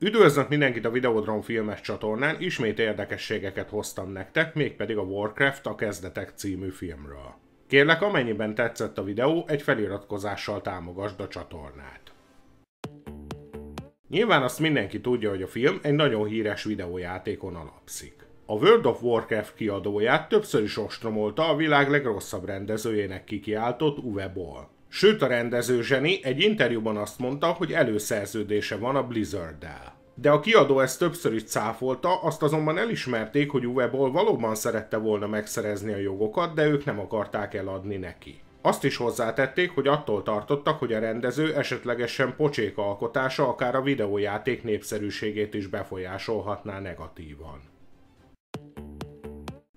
Üdvözlök mindenkit a Videodrom filmes csatornán, ismét érdekességeket hoztam nektek, mégpedig a Warcraft a kezdetek című filmről. Kérlek, amennyiben tetszett a videó, egy feliratkozással támogasd a csatornát. Nyilván azt mindenki tudja, hogy a film egy nagyon híres videójátékon alapszik. A World of Warcraft kiadóját többször is ostromolta a világ legrosszabb rendezőjének kikiáltott Uwe Boll. Sőt, a rendező zseni egy interjúban azt mondta, hogy előszerződése van a Blizzard-del. De a kiadó ezt többször is cáfolta, azt azonban elismerték, hogy Uweból valóban szerette volna megszerezni a jogokat, de ők nem akarták eladni neki. Azt is hozzátették, hogy attól tartottak, hogy a rendező esetlegesen pocsék alkotása akár a videójáték népszerűségét is befolyásolhatná negatívan.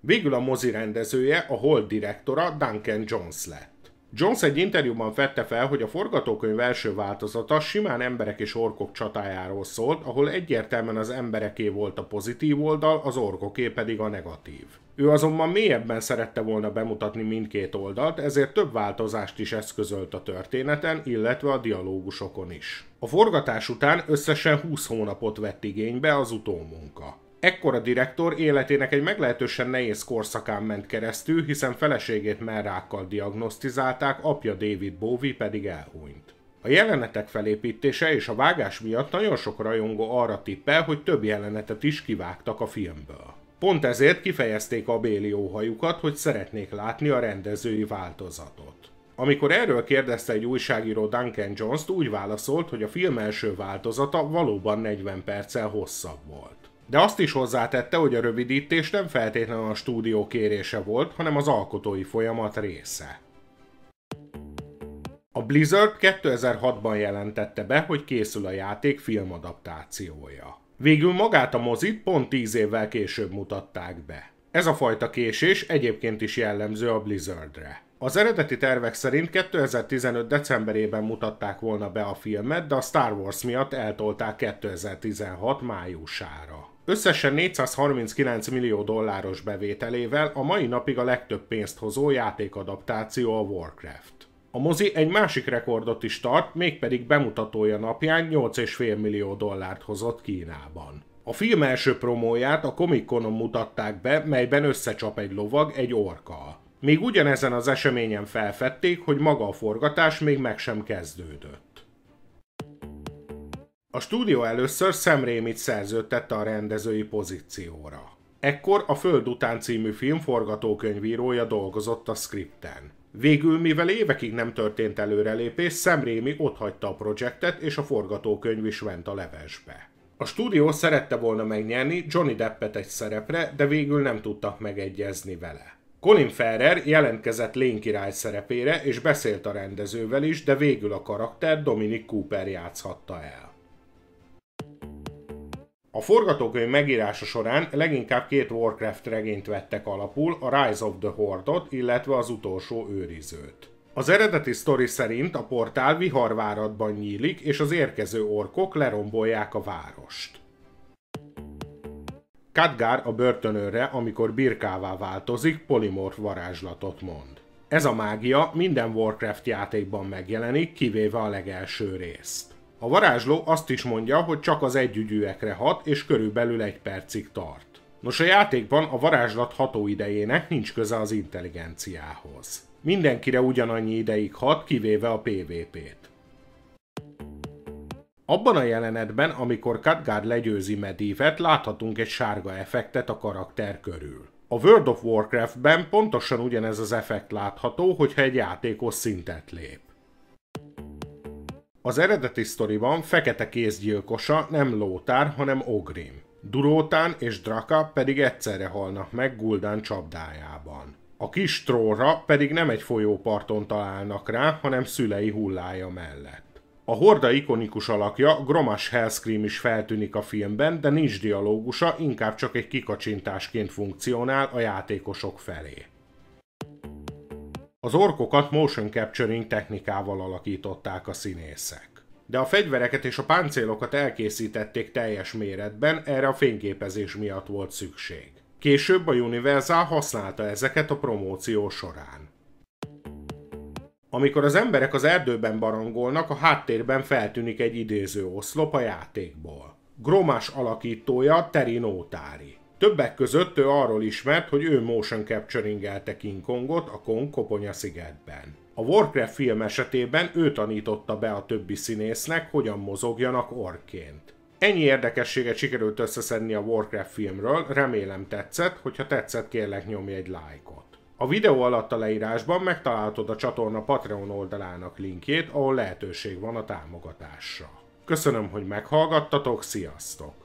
Végül a mozi rendezője, a Hold direktora Duncan Jones lett. Jones egy interjúban fette fel, hogy a forgatókönyv első változata simán emberek és orkok csatájáról szólt, ahol egyértelműen az embereké volt a pozitív oldal, az orkoké pedig a negatív. Ő azonban mélyebben szerette volna bemutatni mindkét oldalt, ezért több változást is eszközölt a történeten, illetve a dialógusokon is. A forgatás után összesen 20 hónapot vett igénybe az utómunka. Ekkor a direktor életének egy meglehetősen nehéz korszakán ment keresztül, hiszen feleségét merrákkal diagnosztizálták, apja David Bowie pedig elhunyt. A jelenetek felépítése és a vágás miatt nagyon sok rajongó arra tippel, hogy több jelenetet is kivágtak a filmből. Pont ezért kifejezték a béli óhajukat, hogy szeretnék látni a rendezői változatot. Amikor erről kérdezte egy újságíró Duncan Jones-t, úgy válaszolt, hogy a film első változata valóban 40 perccel hosszabb volt. De azt is hozzátette, hogy a rövidítés nem feltétlenül a stúdió kérése volt, hanem az alkotói folyamat része. A Blizzard 2006-ban jelentette be, hogy készül a játék filmadaptációja. Végül magát a mozit pont 10 évvel később mutatták be. Ez a fajta késés egyébként is jellemző a Blizzardre. Az eredeti tervek szerint 2015. decemberében mutatták volna be a filmet, de a Star Wars miatt eltolták 2016. májusára. Összesen 439 millió dolláros bevételével a mai napig a legtöbb pénzt hozó játékadaptáció a Warcraft. A mozi egy másik rekordot is tart, mégpedig bemutatója napján 8,5 millió dollárt hozott Kínában. A film első promóját a Comic Conon mutatták be, melyben összecsap egy lovag egy orka. Még ugyanezen az eseményen felfedték, hogy maga a forgatás még meg sem kezdődött. A stúdió először Sam Raimi-t szerződtette a rendezői pozícióra. Ekkor a Föld után című film forgatókönyvírója dolgozott a skripten. Végül, mivel évekig nem történt előrelépés, Sam Raimi otthagyta a projektet, és a forgatókönyv is ment a levesbe. A stúdió szerette volna megnyerni Johnny Deppet egy szerepre, de végül nem tudtak megegyezni vele. Colin Ferrer jelentkezett Lény király szerepére, és beszélt a rendezővel is, de végül a karakter Dominic Cooper játszhatta el. A forgatókönyv megírása során leginkább két Warcraft regényt vettek alapul, a Rise of the Horde-ot, illetve az utolsó őrizőt. Az eredeti sztori szerint a portál viharváratban nyílik, és az érkező orkok lerombolják a várost. Kadgar a börtönőre, amikor birkává változik, polimorf varázslatot mond. Ez a mágia minden Warcraft játékban megjelenik, kivéve a legelső részt. A varázsló azt is mondja, hogy csak az együgyűekre hat, és körülbelül egy percig tart. Nos, a játékban a varázslat hatóidejének nincs köze az intelligenciához. Mindenkire ugyanannyi ideig hat, kivéve a PvP-t. Abban a jelenetben, amikor Katgard legyőzi Medivet, láthatunk egy sárga effektet a karakter körül. A World of Warcraft-ben pontosan ugyanez az effekt látható, hogyha egy játékos szintet lép. Az eredeti sztoriban fekete kézgyilkosa nem Lótár, hanem Ogrim. Durótán és Draka pedig egyszerre halnak meg Guldán csapdájában. A kis Tróra pedig nem egy folyóparton találnak rá, hanem szülei hullája mellett. A horda ikonikus alakja, Gromas Hellscream is feltűnik a filmben, de nincs dialógusa, inkább csak egy kikacsintásként funkcionál a játékosok felé. Az orkokat motion capturing technikával alakították a színészek. De a fegyvereket és a páncélokat elkészítették teljes méretben, erre a fényképezés miatt volt szükség. Később a Universal használta ezeket a promóció során. Amikor az emberek az erdőben barangolnak, a háttérben feltűnik egy idéző oszlop a játékból. Gromás alakítója Terinótári. Ótári. Többek között ő arról ismert, hogy ő motion capturingelte King Kongot a Kong Koponya szigetben. A Warcraft film esetében ő tanította be a többi színésznek, hogyan mozogjanak orként. Ennyi érdekességet sikerült összeszedni a Warcraft filmről, remélem tetszett, hogyha tetszett kérlek nyomj egy lájkot. A videó alatt a leírásban megtalálod a csatorna Patreon oldalának linkjét, ahol lehetőség van a támogatásra. Köszönöm, hogy meghallgattatok, sziasztok!